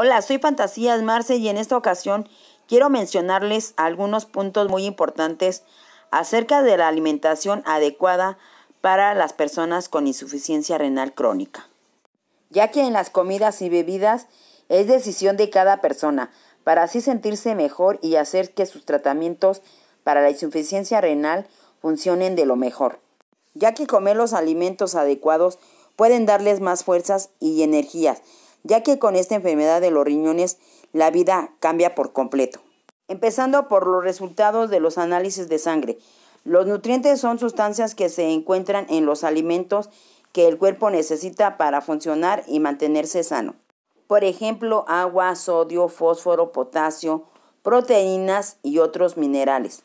Hola, soy Fantasías Marce y en esta ocasión quiero mencionarles algunos puntos muy importantes acerca de la alimentación adecuada para las personas con insuficiencia renal crónica. Ya que en las comidas y bebidas es decisión de cada persona para así sentirse mejor y hacer que sus tratamientos para la insuficiencia renal funcionen de lo mejor. Ya que comer los alimentos adecuados pueden darles más fuerzas y energías ya que con esta enfermedad de los riñones la vida cambia por completo. Empezando por los resultados de los análisis de sangre. Los nutrientes son sustancias que se encuentran en los alimentos que el cuerpo necesita para funcionar y mantenerse sano. Por ejemplo, agua, sodio, fósforo, potasio, proteínas y otros minerales.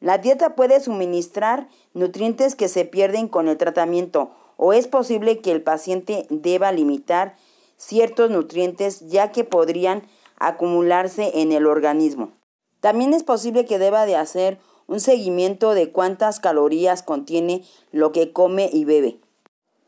La dieta puede suministrar nutrientes que se pierden con el tratamiento o es posible que el paciente deba limitar ciertos nutrientes ya que podrían acumularse en el organismo. También es posible que deba de hacer un seguimiento de cuántas calorías contiene lo que come y bebe.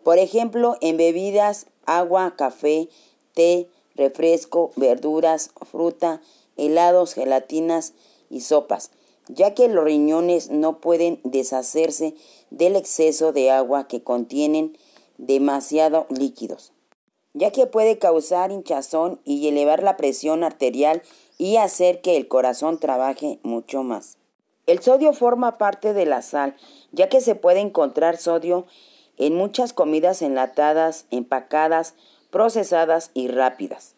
Por ejemplo, en bebidas, agua, café, té, refresco, verduras, fruta, helados, gelatinas y sopas, ya que los riñones no pueden deshacerse del exceso de agua que contienen demasiado líquidos ya que puede causar hinchazón y elevar la presión arterial y hacer que el corazón trabaje mucho más. El sodio forma parte de la sal, ya que se puede encontrar sodio en muchas comidas enlatadas, empacadas, procesadas y rápidas.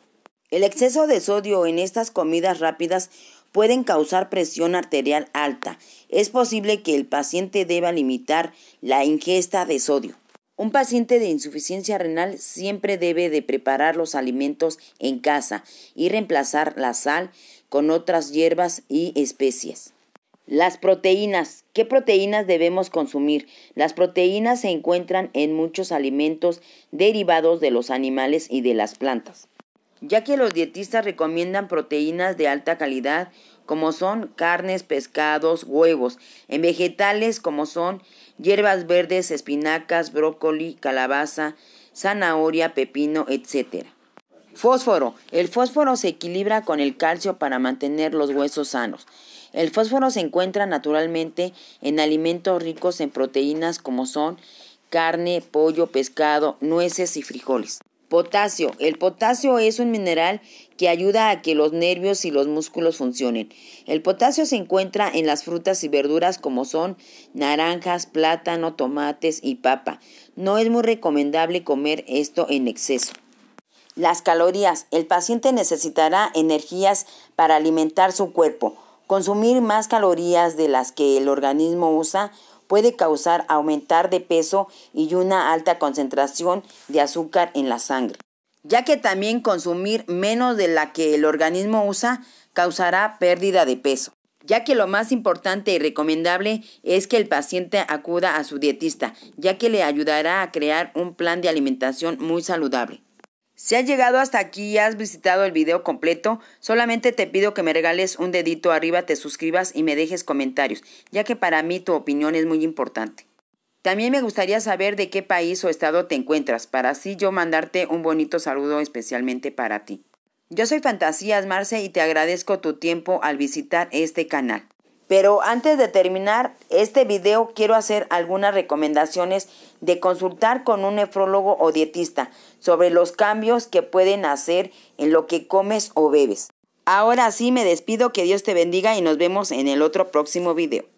El exceso de sodio en estas comidas rápidas pueden causar presión arterial alta. Es posible que el paciente deba limitar la ingesta de sodio. Un paciente de insuficiencia renal siempre debe de preparar los alimentos en casa y reemplazar la sal con otras hierbas y especies. Las proteínas. ¿Qué proteínas debemos consumir? Las proteínas se encuentran en muchos alimentos derivados de los animales y de las plantas ya que los dietistas recomiendan proteínas de alta calidad como son carnes, pescados, huevos, en vegetales como son hierbas verdes, espinacas, brócoli, calabaza, zanahoria, pepino, etc. Fósforo. El fósforo se equilibra con el calcio para mantener los huesos sanos. El fósforo se encuentra naturalmente en alimentos ricos en proteínas como son carne, pollo, pescado, nueces y frijoles. Potasio. El potasio es un mineral que ayuda a que los nervios y los músculos funcionen. El potasio se encuentra en las frutas y verduras como son naranjas, plátano, tomates y papa. No es muy recomendable comer esto en exceso. Las calorías. El paciente necesitará energías para alimentar su cuerpo. Consumir más calorías de las que el organismo usa puede causar aumentar de peso y una alta concentración de azúcar en la sangre, ya que también consumir menos de la que el organismo usa causará pérdida de peso, ya que lo más importante y recomendable es que el paciente acuda a su dietista, ya que le ayudará a crear un plan de alimentación muy saludable. Si has llegado hasta aquí y has visitado el video completo, solamente te pido que me regales un dedito arriba, te suscribas y me dejes comentarios, ya que para mí tu opinión es muy importante. También me gustaría saber de qué país o estado te encuentras, para así yo mandarte un bonito saludo especialmente para ti. Yo soy Fantasías Marce y te agradezco tu tiempo al visitar este canal. Pero antes de terminar este video quiero hacer algunas recomendaciones de consultar con un nefrólogo o dietista sobre los cambios que pueden hacer en lo que comes o bebes. Ahora sí me despido, que Dios te bendiga y nos vemos en el otro próximo video.